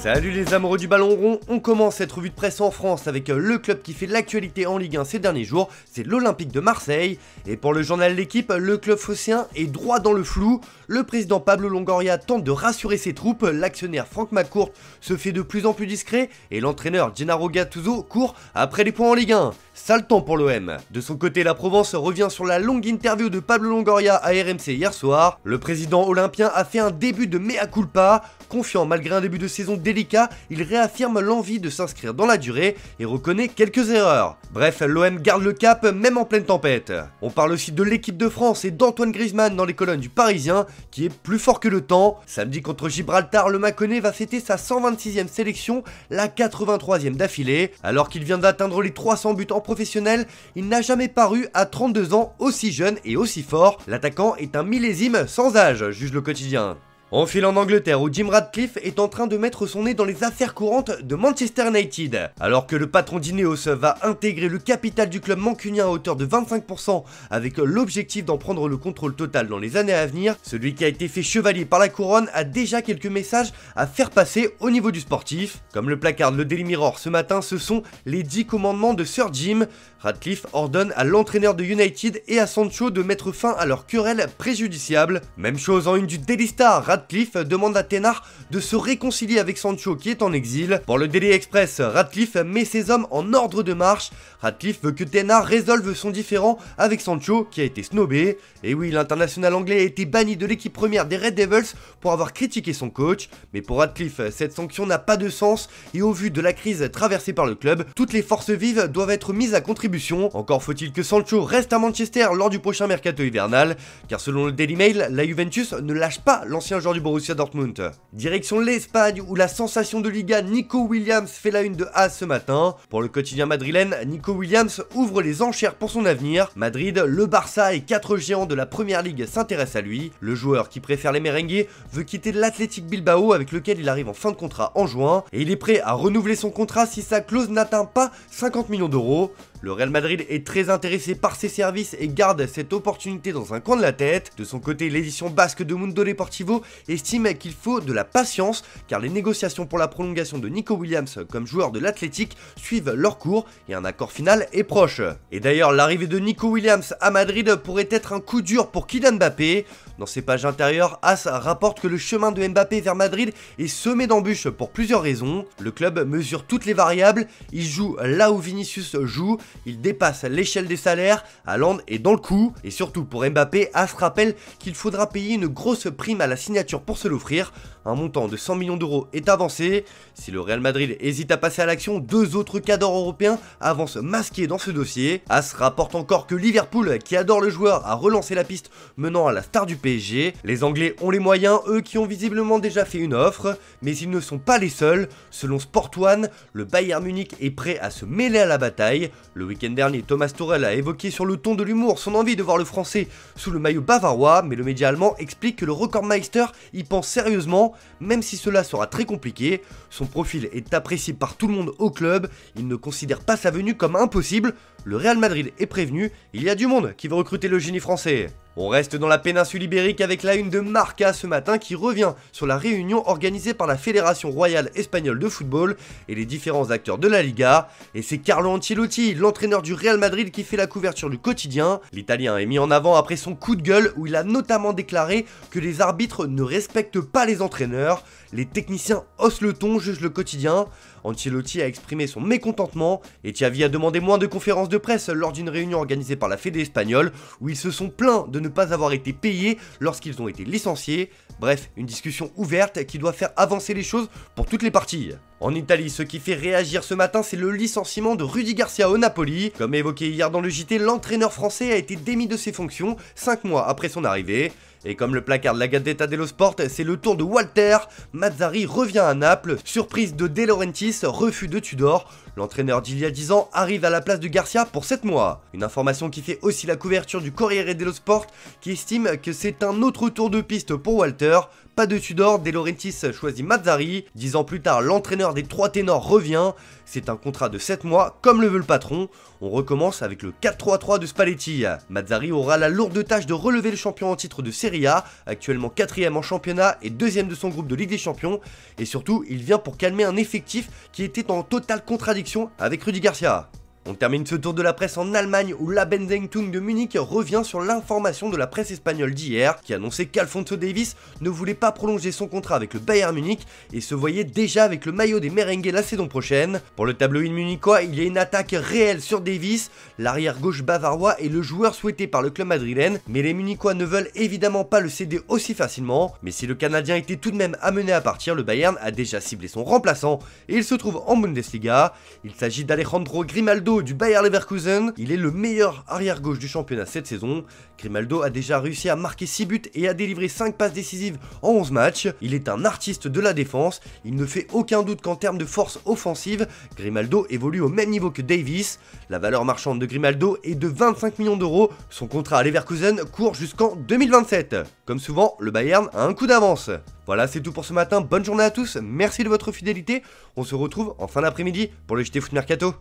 Salut les amoureux du ballon rond, on commence cette revue de presse en France avec euh, le club qui fait l'actualité en Ligue 1 ces derniers jours, c'est l'Olympique de Marseille. Et pour le journal L'équipe, le club phocéen est droit dans le flou. Le président Pablo Longoria tente de rassurer ses troupes, l'actionnaire Franck McCourt se fait de plus en plus discret et l'entraîneur Gennaro Gattuso court après les points en Ligue 1. Sale temps pour l'OM. De son côté, la Provence revient sur la longue interview de Pablo Longoria à RMC hier soir. Le président olympien a fait un début de mea culpa. Confiant malgré un début de saison délicat, il réaffirme l'envie de s'inscrire dans la durée et reconnaît quelques erreurs. Bref, l'OM garde le cap même en pleine tempête. On parle aussi de l'équipe de France et d'Antoine Griezmann dans les colonnes du Parisien, qui est plus fort que le temps. Samedi contre Gibraltar, le Mâconnais va fêter sa 126e sélection, la 83e d'affilée, alors qu'il vient d'atteindre les 300 buts en professionnel, il n'a jamais paru à 32 ans aussi jeune et aussi fort. L'attaquant est un millésime sans âge, juge le quotidien. En file en Angleterre où Jim Radcliffe est en train de mettre son nez dans les affaires courantes de Manchester United. Alors que le patron d'Ineos va intégrer le capital du club mancunien à hauteur de 25% avec l'objectif d'en prendre le contrôle total dans les années à venir, celui qui a été fait chevalier par la couronne a déjà quelques messages à faire passer au niveau du sportif. Comme le placard de le Daily Mirror ce matin, ce sont les 10 commandements de Sir Jim. Radcliffe ordonne à l'entraîneur de United et à Sancho de mettre fin à leur querelle préjudiciable. Même chose en une du Daily Star, Radcliffe demande à Thénard de se réconcilier avec Sancho qui est en exil. Pour le délai express, Radcliffe met ses hommes en ordre de marche. Radcliffe veut que Thénard résolve son différend avec Sancho qui a été snobé. Et oui, l'international anglais a été banni de l'équipe première des Red Devils pour avoir critiqué son coach. Mais pour Radcliffe, cette sanction n'a pas de sens et au vu de la crise traversée par le club, toutes les forces vives doivent être mises à contribution. Encore faut-il que Sancho reste à Manchester lors du prochain mercato hivernal, car selon le Daily Mail, la Juventus ne lâche pas l'ancien joueur du Borussia Dortmund. Direction l'Espagne où la sensation de Liga Nico Williams fait la une de A ce matin. Pour le quotidien madrilène, Nico Williams ouvre les enchères pour son avenir. Madrid, le Barça et quatre géants de la Première Ligue s'intéressent à lui. Le joueur qui préfère les merengues veut quitter l'Athletic Bilbao avec lequel il arrive en fin de contrat en juin et il est prêt à renouveler son contrat si sa clause n'atteint pas 50 millions d'euros. Le Real Madrid est très intéressé par ses services et garde cette opportunité dans un coin de la tête. De son côté, l'édition basque de Mundo Deportivo estime qu'il faut de la patience car les négociations pour la prolongation de Nico Williams comme joueur de l'Athletic suivent leur cours et un accord final est proche. Et d'ailleurs, l'arrivée de Nico Williams à Madrid pourrait être un coup dur pour Kylian Mbappé. Dans ses pages intérieures, As rapporte que le chemin de Mbappé vers Madrid est semé d'embûches pour plusieurs raisons. Le club mesure toutes les variables, il joue là où Vinicius joue, il dépasse l'échelle des salaires, Haaland est dans le coup, et surtout pour Mbappé, As rappelle qu'il faudra payer une grosse prime à la signature pour se l'offrir, un montant de 100 millions d'euros est avancé, si le Real Madrid hésite à passer à l'action, deux autres cadors européens avancent masqués dans ce dossier, As rapporte encore que Liverpool, qui adore le joueur, a relancé la piste menant à la star du PSG, les Anglais ont les moyens, eux qui ont visiblement déjà fait une offre, mais ils ne sont pas les seuls, selon Sport One, le Bayern Munich est prêt à se mêler à la bataille, le week-end dernier, Thomas Tourelle a évoqué sur le ton de l'humour son envie de voir le français sous le maillot bavarois, mais le média allemand explique que le recordmeister y pense sérieusement, même si cela sera très compliqué. Son profil est apprécié par tout le monde au club, il ne considère pas sa venue comme impossible. Le Real Madrid est prévenu, il y a du monde qui veut recruter le génie français. On reste dans la péninsule ibérique avec la une de Marca ce matin qui revient sur la réunion organisée par la Fédération Royale Espagnole de Football et les différents acteurs de la Liga. Et c'est Carlo Ancelotti, l'entraîneur du Real Madrid qui fait la couverture du quotidien. L'Italien est mis en avant après son coup de gueule où il a notamment déclaré que les arbitres ne respectent pas les entraîneurs, les techniciens haussent le ton, jugent le quotidien. Ancelotti a exprimé son mécontentement et Tiavi a demandé moins de conférences de presse lors d'une réunion organisée par la Fédé espagnole où ils se sont plaints de ne pas avoir été payés lorsqu'ils ont été licenciés. Bref, une discussion ouverte qui doit faire avancer les choses pour toutes les parties. En Italie, ce qui fait réagir ce matin, c'est le licenciement de Rudy Garcia au Napoli. Comme évoqué hier dans le JT, l'entraîneur français a été démis de ses fonctions 5 mois après son arrivée. Et comme le placard de la Gazzetta dello Sport, c'est le tour de Walter. Mazzari revient à Naples. Surprise de De Laurentiis, refus de Tudor. L'entraîneur d'il y a 10 ans arrive à la place de Garcia pour 7 mois. Une information qui fait aussi la couverture du Corriere dello Sport qui estime que c'est un autre tour de piste pour Walter. Pas de sud De Laurentiis choisit Mazzari. 10 ans plus tard, l'entraîneur des 3 ténors revient. C'est un contrat de 7 mois, comme le veut le patron. On recommence avec le 4-3-3 de Spalletti. Mazzari aura la lourde tâche de relever le champion en titre de Serie A, actuellement 4ème en championnat et 2ème de son groupe de Ligue des Champions. Et surtout, il vient pour calmer un effectif qui était en totale contradiction avec Rudy Garcia. On termine ce tour de la presse en Allemagne où la Benzengtung de Munich revient sur l'information de la presse espagnole d'hier qui annonçait qu'Alfonso Davis ne voulait pas prolonger son contrat avec le Bayern Munich et se voyait déjà avec le maillot des merengues la saison prochaine. Pour le tableau in munichois, il y a une attaque réelle sur Davis, l'arrière gauche bavarois est le joueur souhaité par le club madrilène, mais les munichois ne veulent évidemment pas le céder aussi facilement, mais si le Canadien était tout de même amené à partir, le Bayern a déjà ciblé son remplaçant et il se trouve en Bundesliga. Il s'agit d'Alejandro Grimaldo du Bayern Leverkusen. Il est le meilleur arrière-gauche du championnat cette saison. Grimaldo a déjà réussi à marquer 6 buts et à délivrer 5 passes décisives en 11 matchs. Il est un artiste de la défense. Il ne fait aucun doute qu'en termes de force offensive, Grimaldo évolue au même niveau que Davis. La valeur marchande de Grimaldo est de 25 millions d'euros. Son contrat à Leverkusen court jusqu'en 2027. Comme souvent, le Bayern a un coup d'avance. Voilà, c'est tout pour ce matin. Bonne journée à tous. Merci de votre fidélité. On se retrouve en fin d'après-midi pour le JT Foot Mercato.